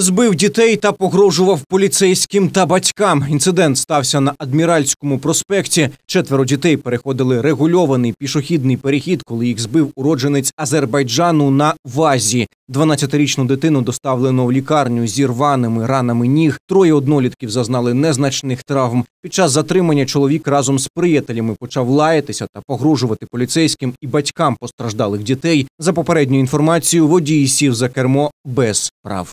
Збив дітей та погрожував поліцейським та батькам. Інцидент стався на адміральському проспекті. Четверо дітей переходили регульований пішохідний перехід, коли їх збив уродженець Азербайджану на вазі. 12-річну дитину доставлено в лікарню зі рваними ранами ніг. Троє однолітків зазнали незначних травм. Під час затримання чоловік разом з приятелями почав лаятися та погрожувати поліцейським і батькам постраждалих дітей. За попередню інформацію, водій сів за кермо без прав.